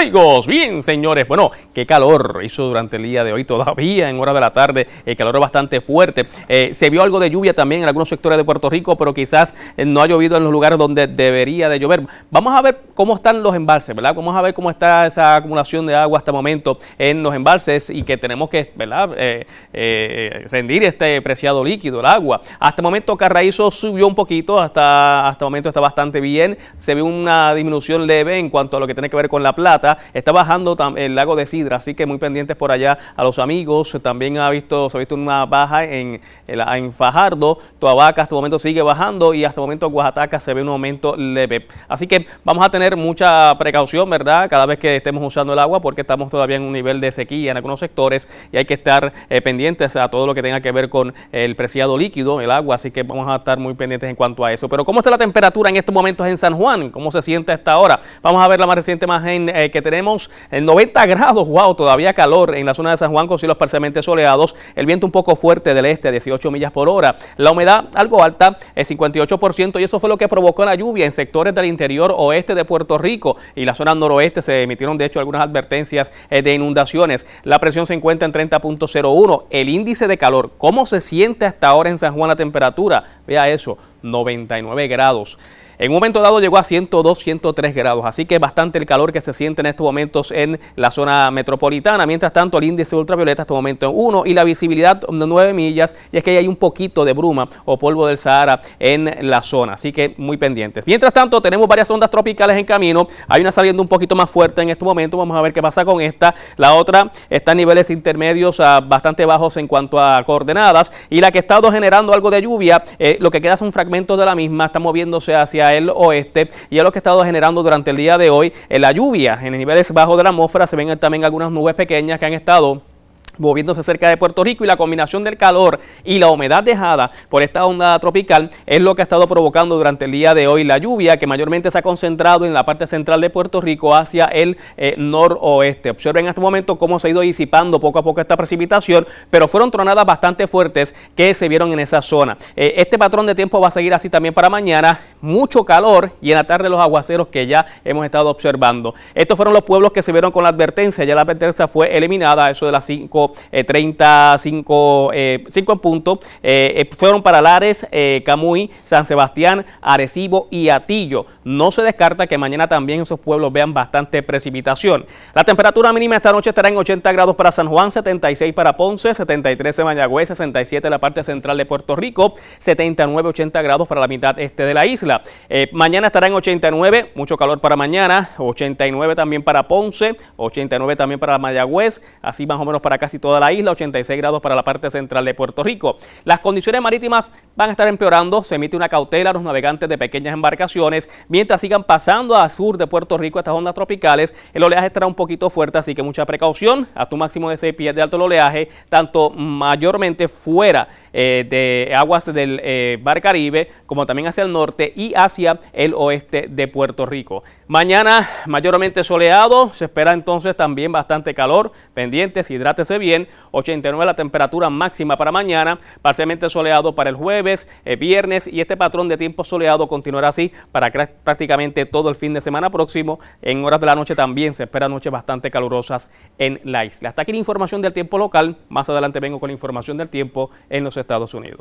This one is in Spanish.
amigos? Bien, señores. Bueno, qué calor hizo durante el día de hoy, todavía en hora de la tarde. El calor bastante fuerte. Eh, se vio algo de lluvia también en algunos sectores de Puerto Rico, pero quizás eh, no ha llovido en los lugares donde debería de llover. Vamos a ver cómo están los embalses, ¿verdad? Vamos a ver cómo está esa acumulación de agua hasta el momento en los embalses y que tenemos que, ¿verdad? Eh, rendir este preciado líquido, el agua. Hasta el momento Carraízo subió un poquito, hasta, hasta el momento está bastante bien. Se vio una disminución leve en cuanto a lo que tiene que ver con la plata está, bajando el lago de Sidra, así que muy pendientes por allá a los amigos. También ha visto, se ha visto una baja en, en Fajardo, Tuabaca hasta el momento sigue bajando y hasta el momento Guajataca se ve un aumento leve. Así que vamos a tener mucha precaución, ¿verdad? Cada vez que estemos usando el agua porque estamos todavía en un nivel de sequía en algunos sectores y hay que estar eh, pendientes a todo lo que tenga que ver con el preciado líquido, el agua, así que vamos a estar muy pendientes en cuanto a eso. Pero ¿cómo está la temperatura en estos momentos en San Juan? ¿Cómo se siente hasta ahora? Vamos a ver la más reciente más en eh, que tenemos 90 grados, wow, todavía calor en la zona de San Juan con cielos parcialmente soleados, el viento un poco fuerte del este 18 millas por hora, la humedad algo alta, el 58% y eso fue lo que provocó la lluvia en sectores del interior oeste de Puerto Rico y la zona noroeste se emitieron de hecho algunas advertencias eh, de inundaciones. La presión se encuentra en 30.01, el índice de calor, ¿cómo se siente hasta ahora en San Juan la temperatura? Vea eso, 99 grados. En un momento dado llegó a 102, 103 grados, así que bastante el calor que se siente en estos momentos en la zona metropolitana. Mientras tanto, el índice ultravioleta hasta el momento en 1 y la visibilidad de 9 millas, y es que hay un poquito de bruma o polvo del Sahara en la zona, así que muy pendientes. Mientras tanto, tenemos varias ondas tropicales en camino, hay una saliendo un poquito más fuerte en este momento, vamos a ver qué pasa con esta. La otra está a niveles intermedios ah, bastante bajos en cuanto a coordenadas y la que ha estado generando algo de lluvia, eh, lo que queda es un fragmento de la misma está moviéndose hacia el oeste y es lo que ha estado generando durante el día de hoy en eh, la lluvia. En niveles bajo de la atmósfera se ven también algunas nubes pequeñas que han estado moviéndose cerca de Puerto Rico y la combinación del calor y la humedad dejada por esta onda tropical es lo que ha estado provocando durante el día de hoy la lluvia que mayormente se ha concentrado en la parte central de Puerto Rico hacia el eh, noroeste. Observen en este momento cómo se ha ido disipando poco a poco esta precipitación, pero fueron tronadas bastante fuertes que se vieron en esa zona. Eh, este patrón de tiempo va a seguir así también para mañana mucho calor y en la tarde los aguaceros que ya hemos estado observando. Estos fueron los pueblos que se vieron con la advertencia, ya la advertencia fue eliminada, eso de las 5.30, 5, eh, eh, eh, fueron para Lares, Camuy, San Sebastián, Arecibo y Atillo. No se descarta que mañana también esos pueblos vean bastante precipitación. La temperatura mínima esta noche estará en 80 grados para San Juan, 76 para Ponce, 73 en Mayagüez, 67 en la parte central de Puerto Rico, 79, 80 grados para la mitad este de la isla. Eh, mañana estará en 89, mucho calor para mañana, 89 también para Ponce, 89 también para Mayagüez, así más o menos para casi toda la isla, 86 grados para la parte central de Puerto Rico. Las condiciones marítimas van a estar empeorando, se emite una cautela a los navegantes de pequeñas embarcaciones, mientras sigan pasando al sur de Puerto Rico estas ondas tropicales, el oleaje estará un poquito fuerte, así que mucha precaución, a tu máximo de 6 pies de alto el oleaje, tanto mayormente fuera eh, de aguas del eh, Bar Caribe, como también hacia el norte y hacia el oeste de Puerto Rico. Mañana mayormente soleado, se espera entonces también bastante calor, pendientes, hidrátese bien, 89 la temperatura máxima para mañana, parcialmente soleado para el jueves, eh, viernes y este patrón de tiempo soleado continuará así para prácticamente todo el fin de semana próximo. En horas de la noche también se espera noches bastante calurosas en la isla. Hasta aquí la información del tiempo local, más adelante vengo con la información del tiempo en los Estados Unidos.